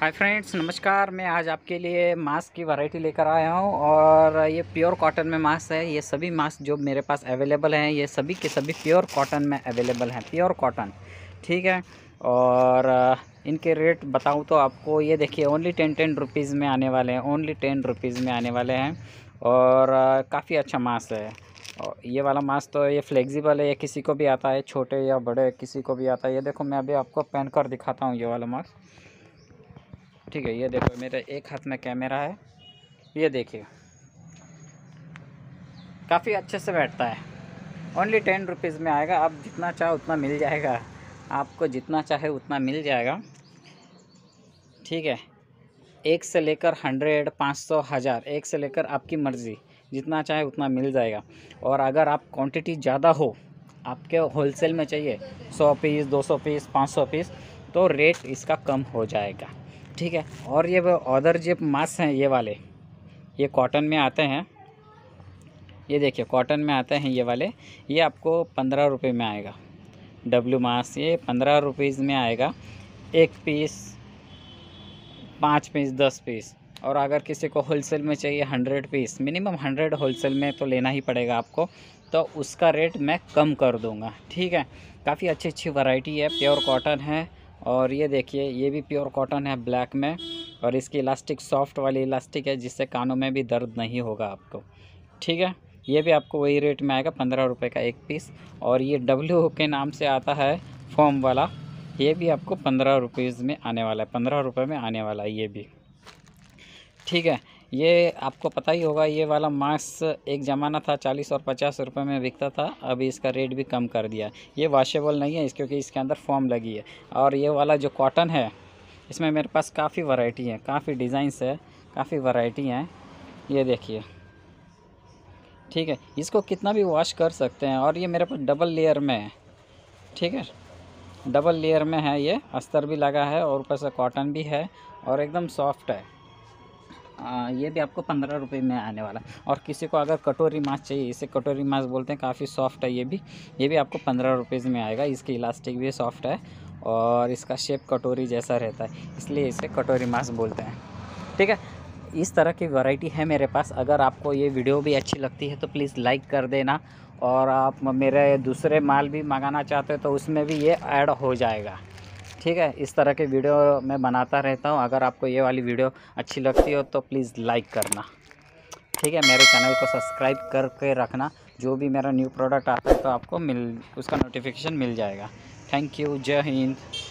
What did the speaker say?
hi friends नमस्कार मैं आज आपके लिए मास्क की वैरायटी लेकर आया हूं और ये प्योर कॉटन में मास्क है ये सभी मास्क जो मेरे पास अवेलेबल हैं ये सभी के सभी प्योर कॉटन में अवेलेबल हैं प्योर कॉटन ठीक है और इनके रेट बताऊं तो आपको ये देखिए ओनली टेन टेन रुपीज़ में आने वाले हैं ओनली टेन रुपीज़ में आने वाले हैं और काफ़ी अच्छा मास्क है और ये वाला मास्क तो ये फ्लेक्सिबल है ये किसी को भी आता है छोटे या बड़े किसी को भी आता है ये देखो मैं अभी आपको पहन कर दिखाता हूँ ये वाला मास्क ठीक है ये देखो मेरे एक हाथ में कैमरा है ये देखिए काफ़ी अच्छे से बैठता है ओनली टेन रुपीज़ में आएगा आप जितना चाहो उतना मिल जाएगा आपको जितना चाहे उतना मिल जाएगा ठीक है एक से लेकर हंड्रेड पाँच सौ हज़ार एक से लेकर आपकी मर्ज़ी जितना चाहे उतना मिल जाएगा और अगर आप क्वांटिटी ज़्यादा हो आपके होलसेल में चाहिए सौ पीस दो सौ पीस पाँच सौ पीस तो रेट इसका कम हो जाएगा ठीक है और ये अदर जो मास्क हैं ये वाले ये कॉटन में आते हैं ये देखिए कॉटन में आते हैं ये वाले ये आपको पंद्रह रुपये में आएगा डब्लू मास ये पंद्रह रुपीज़ में आएगा एक पीस पाँच पीस दस पीस और अगर किसी को होलसेल में चाहिए hundred piece minimum hundred wholesale में तो लेना ही पड़ेगा आपको तो उसका रेट मैं कम कर दूंगा ठीक है काफ़ी अच्छी अच्छी वैरायटी है प्योर कॉटन है और ये देखिए ये भी प्योर कॉटन है ब्लैक में और इसकी इलास्टिक सॉफ्ट वाली इलास्टिक है जिससे कानों में भी दर्द नहीं होगा आपको ठीक है ये भी आपको वही रेट में आएगा पंद्रह रुपये का एक पीस और ये डब्ल्यू के नाम से आता है फॉर्म वाला ये भी आपको पंद्रह रुपीज़ में आने वाला है पंद्रह रुपये में आने वाला है ये भी ठीक है ये आपको पता ही होगा ये वाला मास्क एक ज़माना था चालीस और पचास रुपये में बिकता था अभी इसका रेट भी कम कर दिया ये वाशेबल नहीं है इस क्योंकि इसके अंदर फॉर्म लगी है और ये वाला जो कॉटन है इसमें मेरे पास काफ़ी वैरायटी है काफ़ी डिज़ाइंस है काफ़ी वैरायटी हैं ये देखिए ठीक है इसको कितना भी वॉश कर सकते हैं और ये मेरे पास डबल लेयर में है ठीक है डबल लेयर में है ये अस्तर भी लगा है और ऊपर से कॉटन भी है और एकदम सॉफ्ट है ये भी आपको पंद्रह रुपये में आने वाला और किसी को अगर कटोरी माछ चाहिए इसे कटोरी माछ बोलते हैं काफ़ी सॉफ्ट है ये भी ये भी आपको पंद्रह रुपये में आएगा इसकी इलास्टिक भी सॉफ्ट है और इसका शेप कटोरी जैसा रहता है इसलिए इसे कटोरी माछ बोलते हैं ठीक है इस तरह की वैरायटी है मेरे पास अगर आपको ये वीडियो भी अच्छी लगती है तो प्लीज़ लाइक कर देना और आप मेरे दूसरे माल भी मंगाना चाहते हो तो उसमें भी ये ऐड हो जाएगा ठीक है इस तरह के वीडियो मैं बनाता रहता हूँ अगर आपको ये वाली वीडियो अच्छी लगती हो तो प्लीज़ लाइक करना ठीक है मेरे चैनल को सब्सक्राइब करके रखना जो भी मेरा न्यू प्रोडक्ट आता है तो आपको मिल उसका नोटिफिकेशन मिल जाएगा थैंक यू जय हिंद